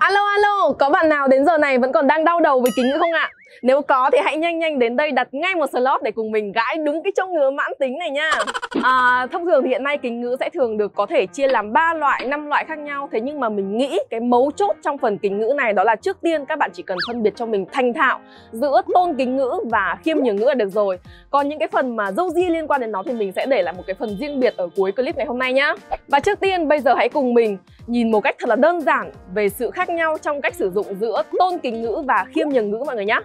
Alo alo, có bạn nào đến giờ này vẫn còn đang đau đầu với kính ngữ không ạ? Nếu có thì hãy nhanh nhanh đến đây đặt ngay một slot để cùng mình gãi đúng cái trông ngứa mãn tính này nha à, Thông thường thì hiện nay kính ngữ sẽ thường được có thể chia làm 3 loại, 5 loại khác nhau Thế nhưng mà mình nghĩ cái mấu chốt trong phần kính ngữ này đó là trước tiên các bạn chỉ cần phân biệt cho mình thành thạo giữa tôn kính ngữ và khiêm nhường ngữ là được rồi Còn những cái phần mà dâu di liên quan đến nó thì mình sẽ để lại một cái phần riêng biệt ở cuối clip ngày hôm nay nhá Và trước tiên bây giờ hãy cùng mình nhìn một cách thật là đơn giản về sự khác nhau trong cách sử dụng giữa tôn kính ngữ và khiêm nhường ngữ mọi người nhé.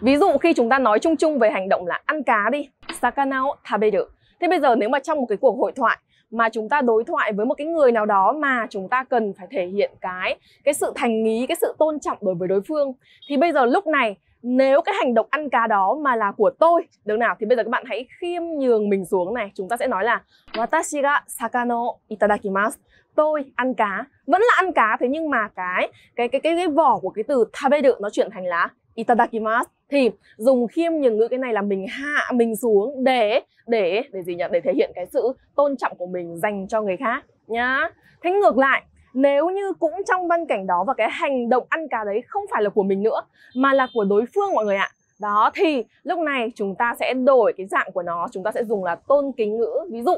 Ví dụ khi chúng ta nói chung chung về hành động là ăn cá đi, sakana o taberu. Thế bây giờ nếu mà trong một cái cuộc hội thoại mà chúng ta đối thoại với một cái người nào đó mà chúng ta cần phải thể hiện cái cái sự thành ý, cái sự tôn trọng đối với đối phương thì bây giờ lúc này nếu cái hành động ăn cá đó mà là của tôi được nào thì bây giờ các bạn hãy khiêm nhường mình xuống này chúng ta sẽ nói là watashi ga sakano itadakimasu tôi ăn cá vẫn là ăn cá thế nhưng mà cái cái cái cái, cái vỏ của cái từ taberu nó chuyển thành là itadakimasu thì dùng khiêm nhường ngữ cái này là mình hạ mình xuống để để để gì nhỉ để thể hiện cái sự tôn trọng của mình dành cho người khác nhá thế ngược lại nếu như cũng trong văn cảnh đó và cái hành động ăn cá đấy không phải là của mình nữa mà là của đối phương mọi người ạ đó thì lúc này chúng ta sẽ đổi cái dạng của nó chúng ta sẽ dùng là tôn kính ngữ ví dụ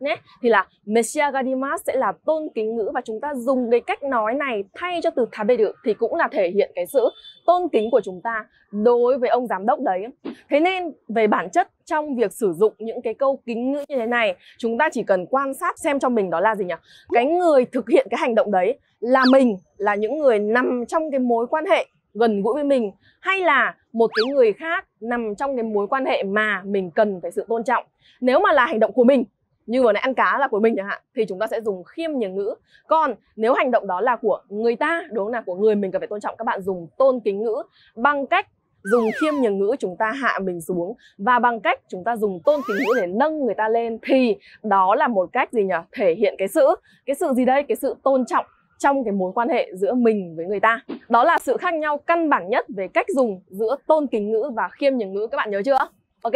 nhé, Thì là 召し上がります sẽ là tôn kính ngữ và chúng ta dùng cái cách nói này thay cho từ được thì cũng là thể hiện cái sự tôn kính của chúng ta đối với ông giám đốc đấy. Thế nên về bản chất trong việc sử dụng những cái câu kính ngữ như thế này, chúng ta chỉ cần quan sát xem cho mình đó là gì nhỉ? Cái người thực hiện cái hành động đấy là mình, là những người nằm trong cái mối quan hệ gần gũi với mình hay là một cái người khác nằm trong cái mối quan hệ mà mình cần phải sự tôn trọng nếu mà là hành động của mình như vừa nãy ăn cá là của mình chẳng hạn thì chúng ta sẽ dùng khiêm nhường ngữ còn nếu hành động đó là của người ta đúng không là của người mình cần phải tôn trọng các bạn dùng tôn kính ngữ bằng cách dùng khiêm nhường ngữ chúng ta hạ mình xuống và bằng cách chúng ta dùng tôn kính ngữ để nâng người ta lên thì đó là một cách gì nhỉ thể hiện cái sự cái sự gì đây cái sự tôn trọng trong cái mối quan hệ giữa mình với người ta đó là sự khác nhau căn bản nhất về cách dùng giữa tôn kính ngữ và khiêm nhường ngữ các bạn nhớ chưa ok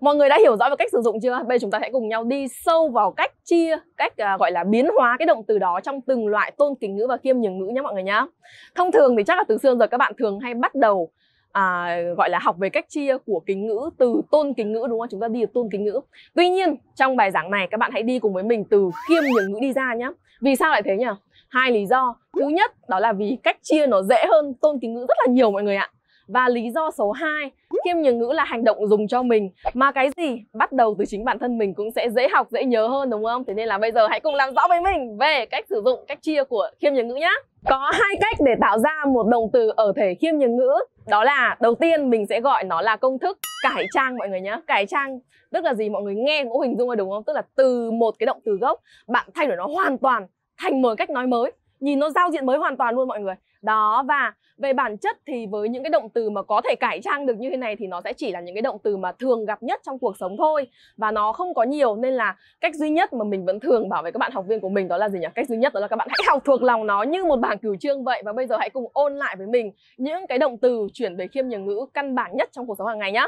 mọi người đã hiểu rõ về cách sử dụng chưa bây giờ chúng ta sẽ cùng nhau đi sâu vào cách chia cách uh, gọi là biến hóa cái động từ đó trong từng loại tôn kính ngữ và khiêm nhường ngữ nhé mọi người nhá. thông thường thì chắc là từ xưa giờ các bạn thường hay bắt đầu à, gọi là học về cách chia của kính ngữ từ tôn kính ngữ đúng không chúng ta đi từ tôn kính ngữ tuy nhiên trong bài giảng này các bạn hãy đi cùng với mình từ khiêm nhường ngữ đi ra nhé vì sao lại thế nhỉ hai lý do thứ nhất đó là vì cách chia nó dễ hơn tôn kính ngữ rất là nhiều mọi người ạ và lý do số 2, khiêm nhường ngữ là hành động dùng cho mình Mà cái gì bắt đầu từ chính bản thân mình cũng sẽ dễ học, dễ nhớ hơn đúng không? Thế nên là bây giờ hãy cùng làm rõ với mình về cách sử dụng, cách chia của khiêm nhường ngữ nhé Có hai cách để tạo ra một động từ ở thể khiêm nhường ngữ Đó là đầu tiên mình sẽ gọi nó là công thức cải trang mọi người nhé Cải trang tức là gì mọi người nghe cũng hình dung rồi đúng không? Tức là từ một cái động từ gốc bạn thay đổi nó hoàn toàn thành một cách nói mới nhìn nó giao diện mới hoàn toàn luôn mọi người đó và về bản chất thì với những cái động từ mà có thể cải trang được như thế này thì nó sẽ chỉ là những cái động từ mà thường gặp nhất trong cuộc sống thôi và nó không có nhiều nên là cách duy nhất mà mình vẫn thường bảo với các bạn học viên của mình đó là gì nhỉ cách duy nhất đó là các bạn hãy học thuộc lòng nó như một bảng cửu chương vậy và bây giờ hãy cùng ôn lại với mình những cái động từ chuyển về khiêm nhường ngữ căn bản nhất trong cuộc sống hàng ngày nhá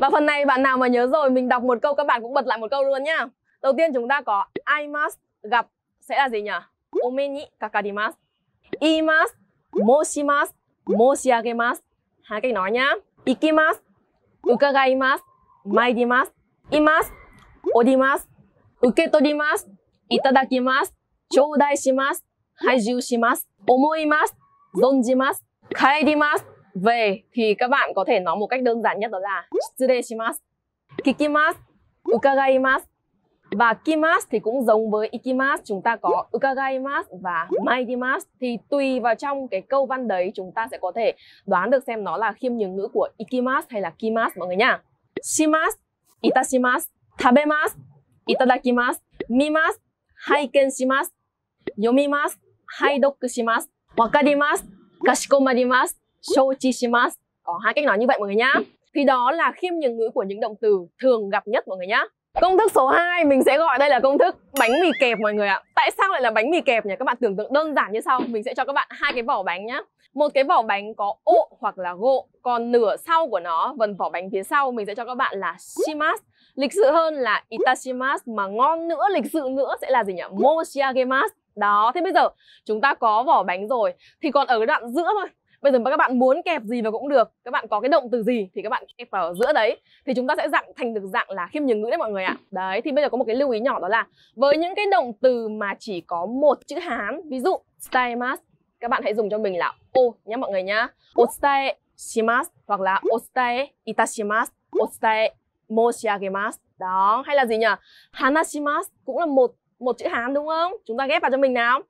và phần này bạn nào mà nhớ rồi mình đọc một câu các bạn cũng bật lại một câu luôn nhá đầu tiên chúng ta có I must gặp せ e ぜ a s お目にかかります。言います。申します。申し上げます。はげのにゃ。行きます。伺います。参ります。います。おります。受け取ります。いただきます。頂戴します。配充します。思います。存じます。帰ります。về thì các bạn có thể nói một cách đơn giản nhất đó là 失礼します。聞きます。伺います。Và kimas thì cũng giống với ikimas, chúng ta có ukagaimas và maidimas thì tùy vào trong cái câu văn đấy chúng ta sẽ có thể đoán được xem nó là khiêm nhường ngữ của ikimas hay là kimas mọi người nhá. Shimas, itashimas, tabemas, itadakimas, mimas, haiken shimas, yomimas, haidoku shimas, wakarimas, kashikomarimas, shouchi shimas. Có hai cách nói như vậy mọi người nhá. Thì đó là khiêm nhường ngữ của những động từ thường gặp nhất mọi người nhá. Công thức số 2 mình sẽ gọi đây là công thức bánh mì kẹp mọi người ạ. Tại sao lại là bánh mì kẹp nhỉ? Các bạn tưởng tượng đơn giản như sau, mình sẽ cho các bạn hai cái vỏ bánh nhá. Một cái vỏ bánh có ô hoặc là gộ, còn nửa sau của nó, phần vỏ bánh phía sau mình sẽ cho các bạn là shimas Lịch sự hơn là itashimasu mà ngon nữa, lịch sự nữa sẽ là gì nhỉ? Moshiagemasu. Đó, thế bây giờ chúng ta có vỏ bánh rồi thì còn ở cái đoạn giữa thôi bây giờ mà các bạn muốn kẹp gì vào cũng được các bạn có cái động từ gì thì các bạn kẹp vào giữa đấy thì chúng ta sẽ dạng thành được dạng là khiêm nhường ngữ đấy mọi người ạ đấy thì bây giờ có một cái lưu ý nhỏ đó là với những cái động từ mà chỉ có một chữ hán ví dụ staimas các bạn hãy dùng cho mình là o nhé mọi người nhá ostae shimas hoặc là o ostae itashimasu ostae moshiagemasu đó hay là gì nhỉ hanashimasu cũng là một một chữ hán đúng không chúng ta ghép vào cho mình nào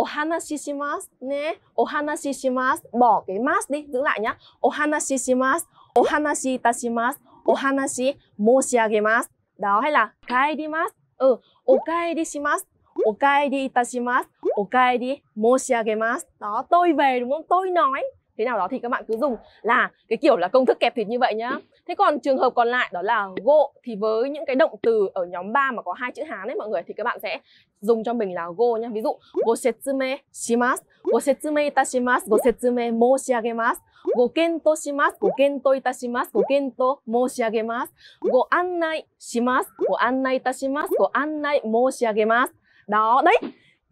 お話ししますね。お話しします。บอกますね。ずらい l お話しします。お話しいたします。お話申し上げます。だおへら、帰ります。うん。お帰りします。お帰りいたします。お帰り申し上げます。だ、とい i v るもんといない。thế nào đó thì các bạn cứ dùng là cái kiểu là công thức kẹp thịt như vậy nhá thế còn trường hợp còn lại đó là go thì với những cái động từ ở nhóm 3 mà có hai chữ hán ấy mọi người thì các bạn sẽ dùng cho mình là go nhá ví dụ go setsume shimasu go setsume itashimasu go setsume moshiagemasu go kento shimasu go kento itashimasu go kento moshiagemasu go annai shimasu go annai itashimasu go annai moshiagemasu đó đấy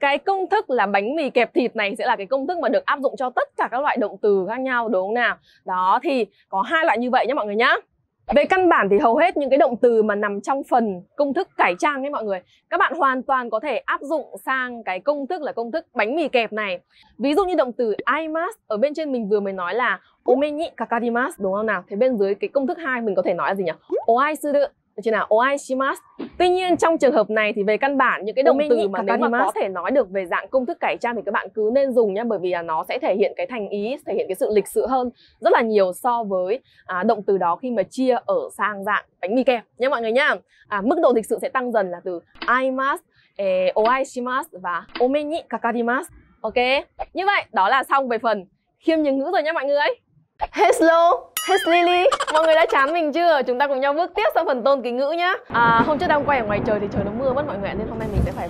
cái công thức là bánh mì kẹp thịt này sẽ là cái công thức mà được áp dụng cho tất cả các loại động từ khác nhau đúng không nào đó thì có hai loại như vậy nhé mọi người nhá về căn bản thì hầu hết những cái động từ mà nằm trong phần công thức cải trang ấy mọi người Các bạn hoàn toàn có thể áp dụng sang cái công thức là công thức bánh mì kẹp này Ví dụ như động từ imas Ở bên trên mình vừa mới nói là omeni kakarimas đúng không nào Thế bên dưới cái công thức hai mình có thể nói là gì nhỉ? Oaisuru đó chính là oaishimasu. Tuy nhiên trong trường hợp này thì về căn bản những cái động từ mà nếu mà có thể nói được về dạng công thức cải trang thì các bạn cứ nên dùng nhá bởi vì là nó sẽ thể hiện cái thành ý, thể hiện cái sự lịch sự hơn rất là nhiều so với à, động từ đó khi mà chia ở sang dạng bánh mì kẹp nhé mọi người nhá. À, mức độ lịch sự sẽ tăng dần là từ aimasu, eh, oaishimasu và ome ni kakarimasu. Ok, như vậy đó là xong về phần khiêm nhường ngữ rồi nhé mọi người. Hello, Hey Lily, mọi người đã chán mình chưa? Chúng ta cùng nhau bước tiếp sang phần tôn kính ngữ nhá. À, hôm trước đang quay ở ngoài trời thì trời nó mưa mất mọi người nên hôm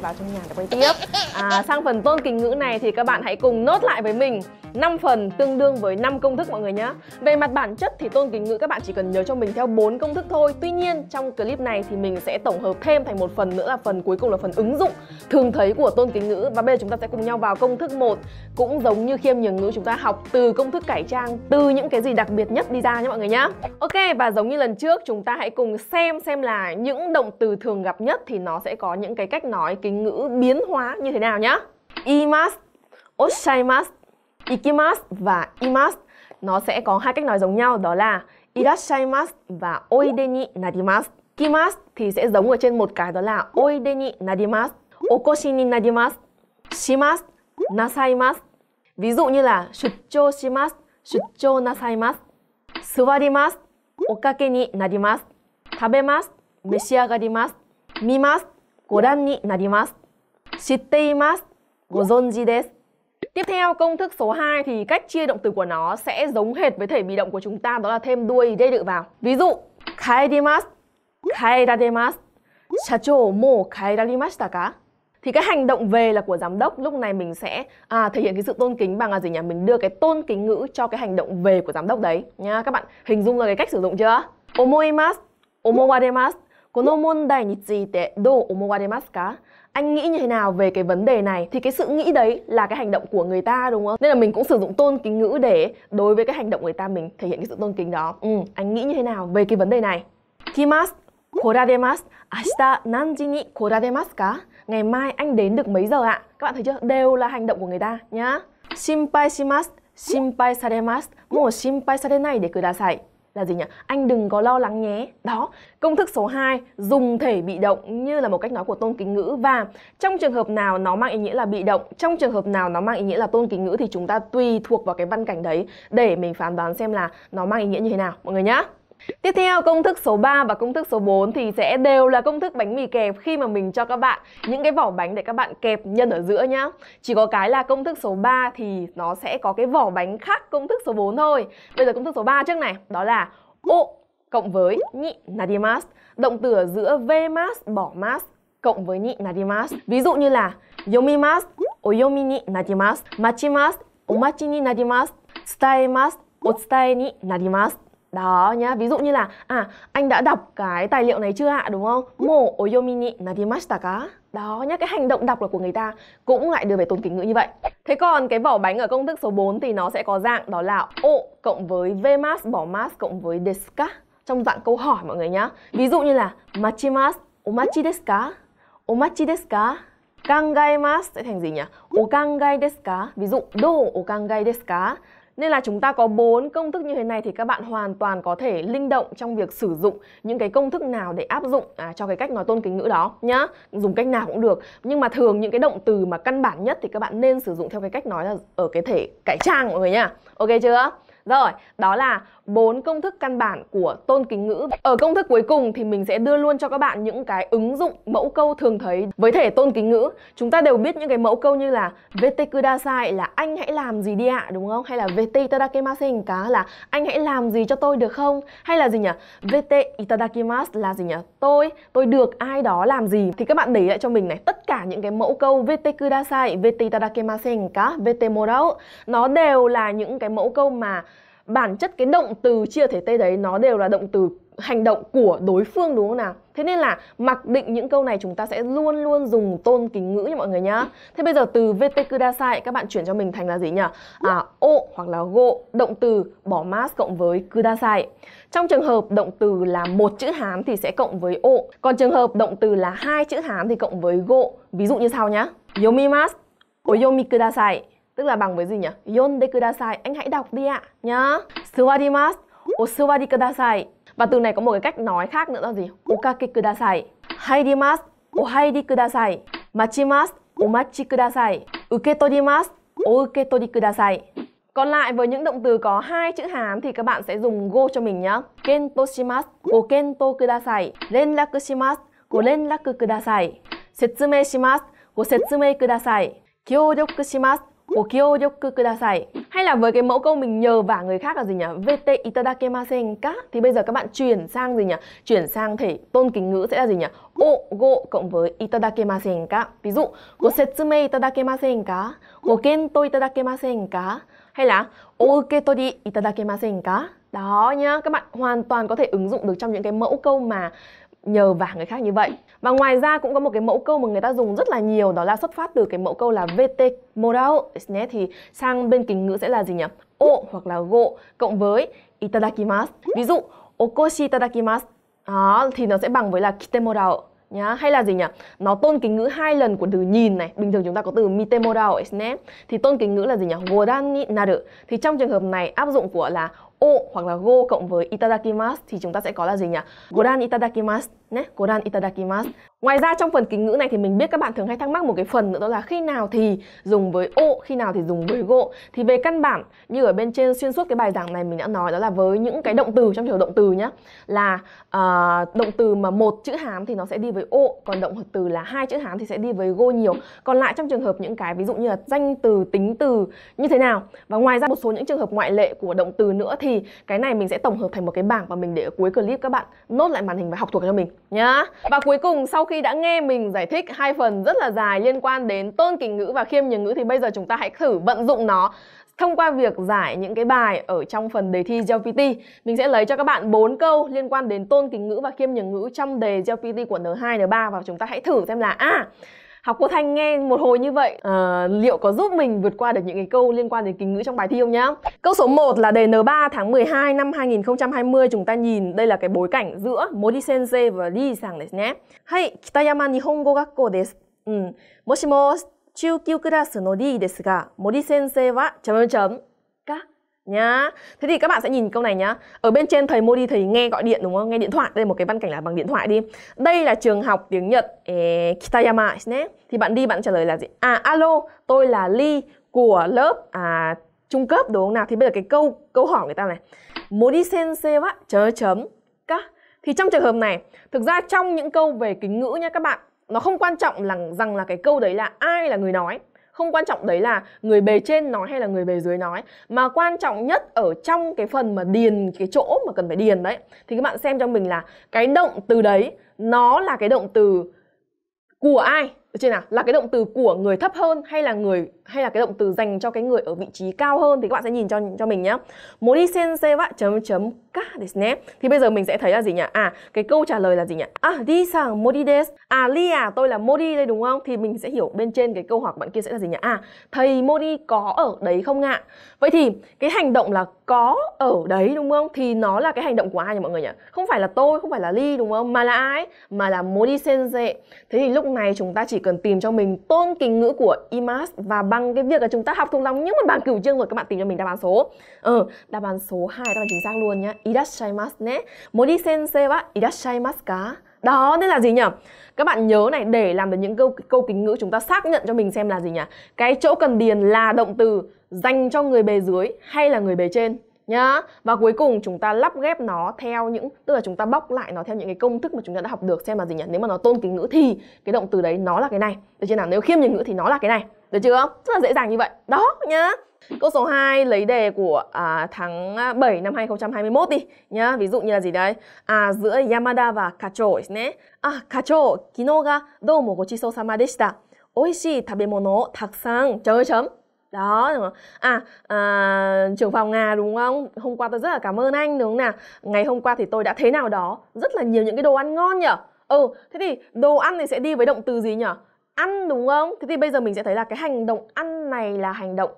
vào trong nhà để quay tiếp à, sang phần tôn vâng kính ngữ này thì các bạn hãy cùng nốt lại với mình 5 phần tương đương với 5 công thức mọi người nhé Về mặt bản chất thì tôn kính ngữ các bạn chỉ cần nhớ cho mình theo 4 công thức thôi Tuy nhiên trong clip này thì mình sẽ tổng hợp thêm thành một phần nữa là phần cuối cùng là phần ứng dụng thường thấy của tôn kính ngữ Và bây giờ chúng ta sẽ cùng nhau vào công thức 1 Cũng giống như khiêm nhường ngữ chúng ta học từ công thức cải trang Từ những cái gì đặc biệt nhất đi ra nhé mọi người nhé Ok và giống như lần trước chúng ta hãy cùng xem xem là những động từ thường gặp nhất thì nó sẽ có những cái cách nói kính ngữ biến hóa như thế nào nhé Imas, oshaimas, ikimas và imas nó sẽ có hai cách nói giống nhau đó là irashaimasu và oide ni narimasu. Kimas thì sẽ giống ở trên một cái đó là oide ni narimasu, okoshi ni narimasu, shimas, nasaimas. Ví dụ như là shuchou shimas, shuchou nasaimas, suwarimas, okake ni narimasu, tabemasu, meshiagarimasu, mimas. ご覧になります。知っています。ご存知です。Tiếp theo công thức số 2 thì cách chia động từ của nó sẽ giống hệt với thể bị động của chúng ta đó là thêm đuôi đây đự vào. Ví dụ, kaerimasu, kaeraremasu, shachou mo kaerarimashita ka? Thì cái hành động về là của giám đốc, lúc này mình sẽ à, thể hiện cái sự tôn kính bằng là gì nhỉ? Mình đưa cái tôn kính ngữ cho cái hành động về của giám đốc đấy nha. Các bạn hình dung ra cái cách sử dụng chưa? Omoimasu, omowaremasu có nô môn đài nhịt gì tệ Anh nghĩ như thế nào về cái vấn đề này? Thì cái sự nghĩ đấy là cái hành động của người ta đúng không? Nên là mình cũng sử dụng tôn kính ngữ để đối với cái hành động người ta mình thể hiện cái sự tôn kính đó. Ừ, anh nghĩ như thế nào về cái vấn đề này? Kimasu, korademasu, ashita nanji ni korademasu ka? Ngày mai anh đến được mấy giờ ạ? Các bạn thấy chưa? Đều là hành động của người ta nhá. Shinpai shimasu, shinpai saremasu, mou shinpai sarenai để cứ đa sải là gì nhỉ? Anh đừng có lo lắng nhé. Đó, công thức số 2 dùng thể bị động như là một cách nói của tôn kính ngữ và trong trường hợp nào nó mang ý nghĩa là bị động, trong trường hợp nào nó mang ý nghĩa là tôn kính ngữ thì chúng ta tùy thuộc vào cái văn cảnh đấy để mình phán đoán xem là nó mang ý nghĩa như thế nào mọi người nhá. Tiếp theo công thức số 3 và công thức số 4 thì sẽ đều là công thức bánh mì kẹp khi mà mình cho các bạn những cái vỏ bánh để các bạn kẹp nhân ở giữa nhá. Chỉ có cái là công thức số 3 thì nó sẽ có cái vỏ bánh khác công thức số 4 thôi. Bây giờ công thức số 3 trước này, đó là o cộng với nhị nadimas, động từ ở giữa vmas bỏ mas cộng với nhị nadimas. Ví dụ như là yomimas, o oyomi ni nadimas, machimas, o omachi ni nadimas, tsutaemasu, otsutae ni nadimasu đó nhá ví dụ như là à anh đã đọc cái tài liệu này chưa ạ đúng không mô oyomini nabimashita ka đó nhá cái hành động đọc là của người ta cũng lại đưa về tôn kính ngữ như vậy thế còn cái vỏ bánh ở công thức số 4 thì nó sẽ có dạng đó là o cộng với vmas bỏ mas cộng với deska trong dạng câu hỏi mọi người nhá ví dụ như là machimas omachi desu ka omachi desu ka kangaemas sẽ thành gì nhỉ okangai desu ka ví dụ do okangai desu ka nên là chúng ta có bốn công thức như thế này thì các bạn hoàn toàn có thể linh động trong việc sử dụng những cái công thức nào để áp dụng à, cho cái cách nói tôn kính ngữ đó nhá. Dùng cách nào cũng được. Nhưng mà thường những cái động từ mà căn bản nhất thì các bạn nên sử dụng theo cái cách nói là ở cái thể cải trang mọi người nhá. Ok chưa? Rồi, đó là bốn công thức căn bản của tôn kính ngữ. Ở công thức cuối cùng thì mình sẽ đưa luôn cho các bạn những cái ứng dụng mẫu câu thường thấy với thể tôn kính ngữ. Chúng ta đều biết những cái mẫu câu như là vete kudasai là anh hãy làm gì đi ạ, à, đúng không? Hay là vete itadakimasen cá là anh hãy làm gì cho tôi được không? Hay là gì nhỉ? Vete itadakimasu là gì nhỉ? Tôi, tôi được ai đó làm gì? Thì các bạn để lại cho mình này tất cả những cái mẫu câu vete kudasai, vete itadakimasen cá, vete morau nó đều là những cái mẫu câu mà bản chất cái động từ chia thể t đấy nó đều là động từ hành động của đối phương đúng không nào? Thế nên là mặc định những câu này chúng ta sẽ luôn luôn dùng tôn kính ngữ nha mọi người nhá. Thế bây giờ từ VT kudasai các bạn chuyển cho mình thành là gì nhỉ? À, o hoặc là go, động từ bỏ mask cộng với kudasai. Trong trường hợp động từ là một chữ Hán thì sẽ cộng với o, còn trường hợp động từ là hai chữ Hán thì cộng với go. Ví dụ như sau nhá. Yomimasu, o yomi kudasai tức là bằng với gì nhỉ? Yonde kudasai, anh hãy đọc đi ạ nhá. O osuwadi kudasai. Và từ này có một cái cách nói khác nữa là gì? Okake kudasai. Haidimasu, ohaidi kudasai. Machimasu, omachi kudasai. Uketorimasu, Uketori kudasai. Còn lại với những động từ có hai chữ Hán thì các bạn sẽ dùng go cho mình nhé. Kento shimasu, go kento kudasai. Renraku shimasu, go renraku kudasai. Setsumei shimasu, go setsume kudasai. Kyodoku shimasu, お経力 kudasai hay là với cái mẫu câu mình nhờ vả người khác là gì nhỉ? Vete itadakemasen ka thì bây giờ các bạn chuyển sang gì nhỉ? Chuyển sang thể tôn kính ngữ sẽ là gì nhỉ? O go cộng với itadakemasen ka. Ví dụ, go setsume itadakemasen ka, go kento itadakemasen ka hay là o uketori itadakemasen ka. Đó nhá, các bạn hoàn toàn có thể ứng dụng được trong những cái mẫu câu mà nhờ vả người khác như vậy và ngoài ra cũng có một cái mẫu câu mà người ta dùng rất là nhiều đó là xuất phát từ cái mẫu câu là vt modal nhé thì sang bên kính ngữ sẽ là gì nhỉ o hoặc là go cộng với itadakimasu ví dụ okoshi itadakimasu đó thì nó sẽ bằng với là kite morao nhá hay là gì nhỉ nó tôn kính ngữ hai lần của từ nhìn này bình thường chúng ta có từ mitemodal nhé thì tôn kính ngữ là gì nhỉ godan ni naru thì trong trường hợp này áp dụng của là o hoặc là go cộng với itadakimasu thì chúng ta sẽ có là gì nhỉ godan itadakimasu ne kodan itadakimasu. Ngoài ra trong phần kính ngữ này thì mình biết các bạn thường hay thắc mắc một cái phần nữa đó là khi nào thì dùng với ô, khi nào thì dùng với go. Thì về căn bản như ở bên trên xuyên suốt cái bài giảng này mình đã nói đó là với những cái động từ trong trường động từ nhá là uh, động từ mà một chữ hán thì nó sẽ đi với ô, còn động từ là hai chữ hán thì sẽ đi với go nhiều. Còn lại trong trường hợp những cái ví dụ như là danh từ, tính từ như thế nào và ngoài ra một số những trường hợp ngoại lệ của động từ nữa thì cái này mình sẽ tổng hợp thành một cái bảng và mình để ở cuối clip các bạn nốt lại màn hình và học thuộc cho mình nhá. Và cuối cùng sau khi đã nghe mình giải thích hai phần rất là dài liên quan đến tôn kính ngữ và khiêm nhường ngữ thì bây giờ chúng ta hãy thử vận dụng nó thông qua việc giải những cái bài ở trong phần đề thi GPT. Mình sẽ lấy cho các bạn 4 câu liên quan đến tôn kính ngữ và khiêm nhường ngữ trong đề GPT của N2, N3 và chúng ta hãy thử xem là a à, học cô thanh nghe một hồi như vậy à, liệu có giúp mình vượt qua được những cái câu liên quan đến kính ngữ trong bài thi không nhá câu số 1 là đề N3 tháng 12 năm 2020 chúng ta nhìn đây là cái bối cảnh giữa Modi sensei và Lee sang đấy nhé hay Kitayama Nihongo Gakko desu ừ, ga. Sensei wa 中級クラスの D ですが、森先生は、ちゃむちゃむ、が nhá thế thì các bạn sẽ nhìn câu này nhá ở bên trên thầy mô đi thầy nghe gọi điện đúng không nghe điện thoại đây một cái văn cảnh là bằng điện thoại đi đây là trường học tiếng nhật eh, kitayama nhé thì bạn đi bạn trả lời là gì à alo tôi là ly của lớp à trung cấp đúng không nào thì bây giờ cái câu câu hỏi người ta này modi sensei wa chớ chấm các thì trong trường hợp này thực ra trong những câu về kính ngữ nha các bạn nó không quan trọng là rằng là cái câu đấy là ai là người nói không quan trọng đấy là người bề trên nói hay là người bề dưới nói mà quan trọng nhất ở trong cái phần mà điền cái chỗ mà cần phải điền đấy thì các bạn xem cho mình là cái động từ đấy nó là cái động từ của ai được chưa nào là cái động từ của người thấp hơn hay là người hay là cái động từ dành cho cái người ở vị trí cao hơn thì các bạn sẽ nhìn cho cho mình nhé mori sensei wa chấm chấm k desne thì bây giờ mình sẽ thấy là gì nhỉ à cái câu trả lời là gì nhỉ à đi sang mori des à li à tôi là mori đây đúng không thì mình sẽ hiểu bên trên cái câu hỏi bạn kia sẽ là gì nhỉ à thầy mori có ở đấy không ạ à? vậy thì cái hành động là có ở đấy đúng không thì nó là cái hành động của ai nhỉ mọi người nhỉ không phải là tôi không phải là li đúng không mà là ai mà là mori sensei thế thì lúc này chúng ta chỉ cần tìm cho mình tôn kính ngữ của imas và bằng bằng cái việc là chúng ta học thuộc lòng những một bảng cửu chương rồi các bạn tìm cho mình đáp án số ừ, đáp án số 2 đáp án chính xác luôn nhá irashaimasu ne mori sensei wa irashaimasu ka đó nên là gì nhỉ các bạn nhớ này để làm được những câu câu kính ngữ chúng ta xác nhận cho mình xem là gì nhỉ cái chỗ cần điền là động từ dành cho người bề dưới hay là người bề trên nhá và cuối cùng chúng ta lắp ghép nó theo những tức là chúng ta bóc lại nó theo những cái công thức mà chúng ta đã học được xem là gì nhỉ nếu mà nó tôn kính ngữ thì cái động từ đấy nó là cái này được chưa nào nếu khiêm nhường ngữ thì nó là cái này được chưa rất là dễ dàng như vậy đó nhá Câu số 2 lấy đề của à, tháng 7 năm 2021 đi nhá. Ví dụ như là gì đấy? À giữa Yamada và Kacho nhé À Kacho, kino ga domo gochiso sama deshita. Oishii tabemono taksan. Trời ơi chấm đó À, à trưởng phòng Nga đúng không hôm qua tôi rất là cảm ơn anh đúng không nào ngày hôm qua thì tôi đã thế nào đó rất là nhiều những cái đồ ăn ngon nhở ừ thế thì đồ ăn thì sẽ đi với động từ gì nhở ăn đúng không thế thì bây giờ mình sẽ thấy là cái hành động ăn này là hành động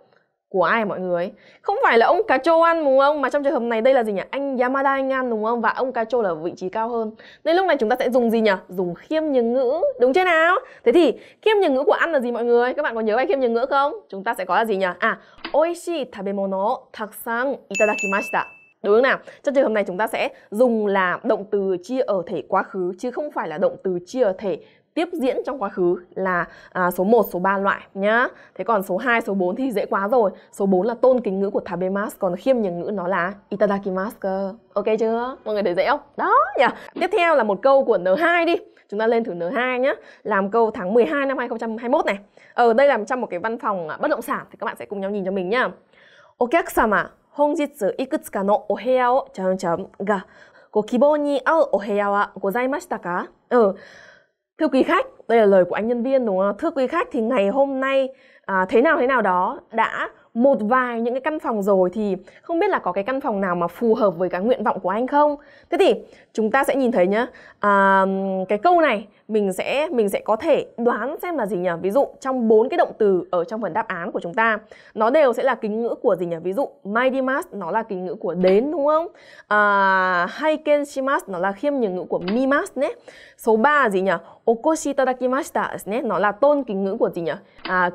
của ai mọi người không phải là ông cà chô ăn đúng không mà trong trường hợp này đây là gì nhỉ anh yamada anh ăn đúng không và ông cà chô là vị trí cao hơn nên lúc này chúng ta sẽ dùng gì nhỉ dùng khiêm nhường ngữ đúng chưa nào thế thì khiêm nhường ngữ của ăn là gì mọi người các bạn có nhớ bài khiêm nhường ngữ không chúng ta sẽ có là gì nhỉ à oishi tabemono takusan itadakimashita Đúng không nào? Trong trường hợp này chúng ta sẽ dùng là động từ chia ở thể quá khứ chứ không phải là động từ chia ở thể tiếp diễn trong quá khứ là à, số 1, số 3 loại nhá. Thế còn số 2, số 4 thì dễ quá rồi. Số 4 là tôn kính ngữ của tabemas còn khiêm nhường ngữ nó là itadakimasu cơ. Ok chưa? Mọi người thấy dễ không? Đó nhỉ. Tiếp theo là một câu của N2 đi. Chúng ta lên thử N2 nhé Làm câu tháng 12 năm 2021 này Ở đây là trong một cái văn phòng à, bất động sản Thì các bạn sẽ cùng nhau nhìn cho mình nhá Okyakusama, honjitsu ikutsuka no oheya o chan chan ga Go kibou ni oheya wa gozaimashita ka? Ừ Thưa quý khách, đây là lời của anh nhân viên đúng không? Thưa quý khách thì ngày hôm nay à, thế nào thế nào đó đã một vài những cái căn phòng rồi thì không biết là có cái căn phòng nào mà phù hợp với cái nguyện vọng của anh không? Thế thì chúng ta sẽ nhìn thấy nhá, à, cái câu này mình sẽ mình sẽ có thể đoán xem là gì nhỉ? Ví dụ trong bốn cái động từ ở trong phần đáp án của chúng ta, nó đều sẽ là kính ngữ của gì nhỉ? Ví dụ maidimas nó là kính ngữ của đến đúng không? À, haikenshimas nó là khiêm nhường ngữ của mimas nhé. Số 3 gì nhỉ? okoshi ờ, itadakimashita ですね nó là tôn kính ngữ của gì nhỉ à,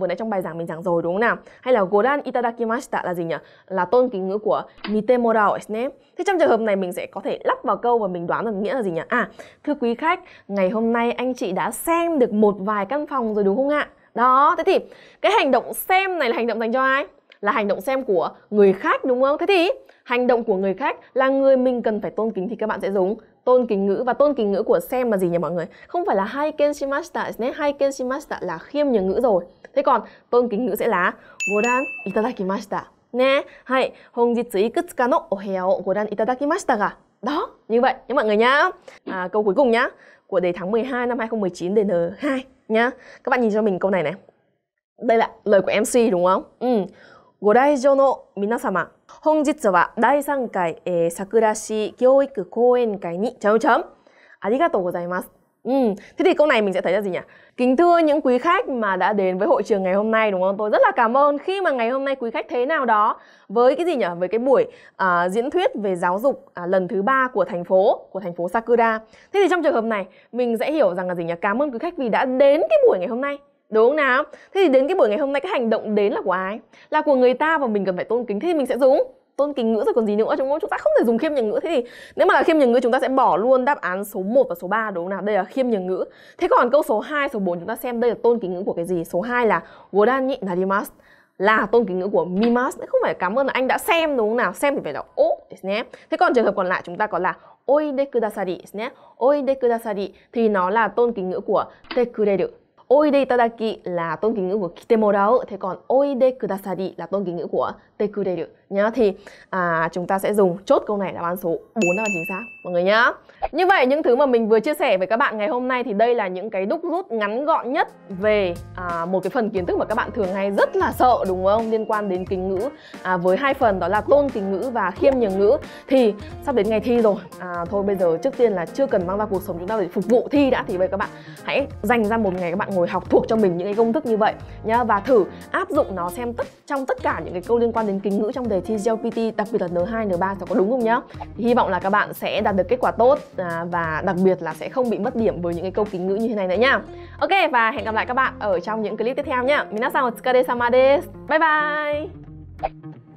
vừa nãy trong bài giảng mình giảng rồi đúng không nào hay là goran itadakimashita là gì nhỉ là tôn kính ngữ của mitemorao ですね thế trong trường hợp này mình sẽ có thể lắp vào câu và mình đoán được nghĩa là gì nhỉ à thưa quý khách ngày hôm nay anh chị đã xem được một vài căn phòng rồi đúng không ạ đó thế thì cái hành động xem này là hành động dành cho ai là hành động xem của người khác đúng không thế thì hành động của người khác là người mình cần phải tôn kính thì các bạn sẽ dùng tôn kính ngữ và tôn kính ngữ của xem là gì nhỉ mọi người không phải là haiken shimashita nên haiken shimashita là khiêm nhường ngữ rồi thế còn tôn kính ngữ sẽ là goran itadakimashita nè hay honjitsu ikutsuka no ohea o goran itadakimashita ga đó như vậy nhé mọi người nhá à, câu cuối cùng nhá của đề tháng 12 năm 2019 đề N2 nhá các bạn nhìn cho mình câu này này đây là lời của MC đúng không ừ Goraijo no minasama 本日は第3回、えー、桜市教育講演会に chấm chấm. Arigato gozaimasu. Ừ, thế thì câu này mình sẽ thấy là gì nhỉ? Kính thưa những quý khách mà đã đến với hội trường ngày hôm nay đúng không? Tôi rất là cảm ơn khi mà ngày hôm nay quý khách thế nào đó với cái gì nhỉ? Với cái buổi à, diễn thuyết về giáo dục à, lần thứ ba của thành phố, của thành phố Sakura. Thế thì trong trường hợp này mình sẽ hiểu rằng là gì nhỉ? Cảm ơn quý khách vì đã đến cái buổi ngày hôm nay. Đúng không nào? Thế thì đến cái buổi ngày hôm nay cái hành động đến là của ai? Là của người ta và mình cần phải tôn kính. Thế thì mình sẽ dùng tôn kính ngữ rồi còn gì nữa chúng chúng ta không thể dùng khiêm nhường ngữ thế thì nếu mà là khiêm nhường ngữ chúng ta sẽ bỏ luôn đáp án số 1 và số 3 đúng không nào đây là khiêm nhường ngữ thế còn câu số 2, số 4 chúng ta xem đây là tôn kính ngữ của cái gì số 2 là wodan narimasu là tôn kính ngữ của mimas không phải cảm ơn là anh đã xem đúng không nào xem thì phải là ô nhé thế còn trường hợp còn lại chúng ta có là oi de kudasari nhé oi de kudasari thì nó là tôn kính ngữ của tekureru Oide itadaki là tôn kính ngữ của kitemorau, thế còn oide kudasari là tôn kính ngữ của tekureru nhá. Thì à, chúng ta sẽ dùng chốt câu này là án số 4 là chính xác mọi người nhá. Như vậy những thứ mà mình vừa chia sẻ với các bạn ngày hôm nay thì đây là những cái đúc rút ngắn gọn nhất về à, một cái phần kiến thức mà các bạn thường hay rất là sợ đúng không? Liên quan đến kính ngữ à, với hai phần đó là tôn kính ngữ và khiêm nhường ngữ thì sắp đến ngày thi rồi. À, thôi bây giờ trước tiên là chưa cần mang ra cuộc sống chúng ta để phục vụ thi đã thì bây các bạn hãy dành ra một ngày các bạn ngồi học thuộc cho mình những cái công thức như vậy nhá và thử áp dụng nó xem tất trong tất cả những cái câu liên quan đến kính ngữ trong đề thi GLPT đặc biệt là N2 N3 có đúng không nhá. hy vọng là các bạn sẽ đạt được kết quả tốt à, và đặc biệt là sẽ không bị mất điểm với những cái câu kính ngữ như thế này nữa nhá. Ok và hẹn gặp lại các bạn ở trong những clip tiếp theo nhá. Minasan o tsukare sama desu. Bye bye.